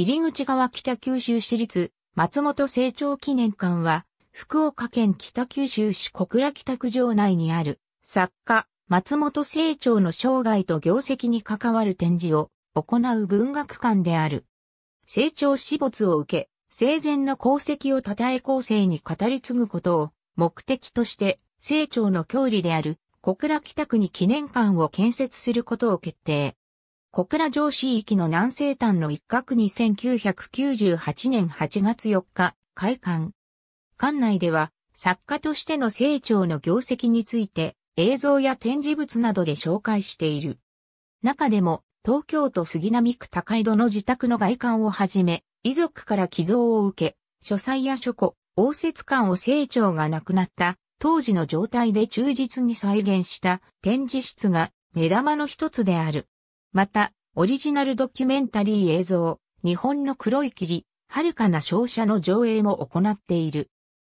入り口側北九州市立松本成長記念館は、福岡県北九州市小倉北区城内にある、作家、松本成長の生涯と業績に関わる展示を行う文学館である。成長死没を受け、生前の功績を称え後世に語り継ぐことを目的として、成長の郷里である小倉北区に記念館を建設することを決定。小倉城市域の南西端の一角に1998年8月4日、開館。館内では、作家としての成長の業績について、映像や展示物などで紹介している。中でも、東京都杉並区高井戸の自宅の外観をはじめ、遺族から寄贈を受け、書斎や書庫、応接館を成長がなくなった当時の状態で忠実に再現した展示室が目玉の一つである。また、オリジナルドキュメンタリー映像、日本の黒い霧、遥かな照射の上映も行っている。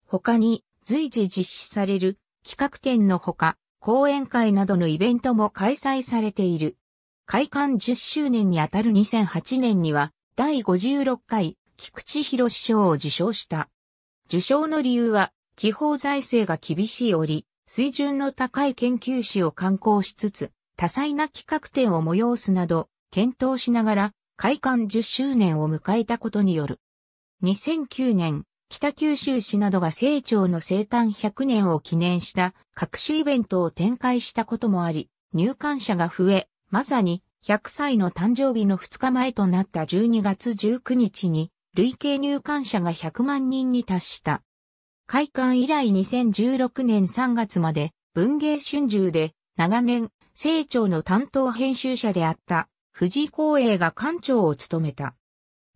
他に、随時実施される企画展のほか、講演会などのイベントも開催されている。開館10周年にあたる2008年には、第56回、菊池博賞を受賞した。受賞の理由は、地方財政が厳しい折、水準の高い研究士を観光しつつ、多彩な企画展を催すなど、検討しながら、開館10周年を迎えたことによる。2009年、北九州市などが成長の生誕100年を記念した各種イベントを展開したこともあり、入館者が増え、まさに100歳の誕生日の2日前となった12月19日に、累計入館者が100万人に達した。開館以来2016年3月まで文芸春秋で長年清長の担当編集者であった藤井光栄が館長を務めた。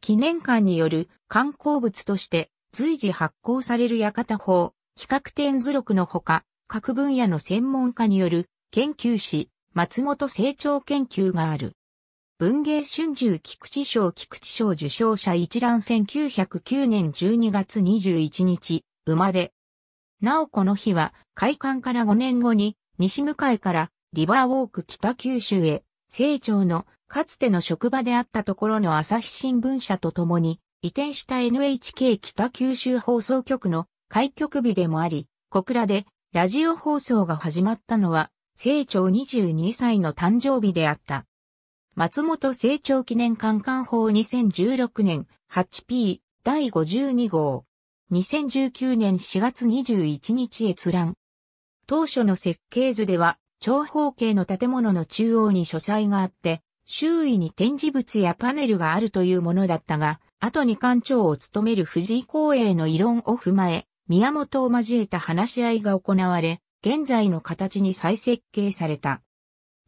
記念館による観光物として随時発行される館法、企画展図録のほか、各分野の専門家による研究士、松本成長研究がある。文芸春秋菊池賞菊池賞受賞者一覧1909年12月21日、生まれ。なおこの日は、開館から5年後に、西向井からリバーウォーク北九州へ、清長のかつての職場であったところの朝日新聞社と共に移転した NHK 北九州放送局の開局日でもあり、小倉でラジオ放送が始まったのは、清長22歳の誕生日であった。松本清長記念館館法2016年 8P 第52号。2019年4月21日閲覧。当初の設計図では長方形の建物の中央に書斎があって、周囲に展示物やパネルがあるというものだったが、後に館長を務める藤井光栄の異論を踏まえ、宮本を交えた話し合いが行われ、現在の形に再設計された。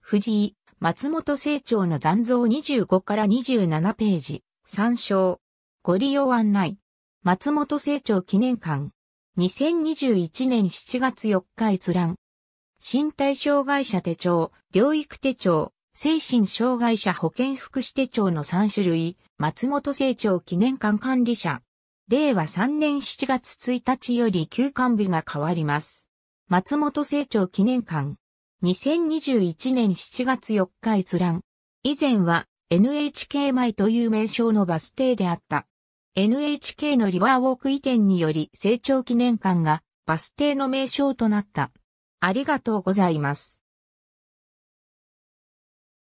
藤井、松本清張の残像25から27ページ、参照。ご利用案内。松本清張記念館。2021年7月4日閲覧。身体障害者手帳、療育手帳、精神障害者保健福祉手帳の3種類、松本成長記念館管理者。令和3年7月1日より休館日が変わります。松本成長記念館。2021年7月4日閲覧。以前は NHK 前という名称のバス停であった。NHK のリバーウォーク移転により成長記念館がバス停の名称となった。ありがとうございます。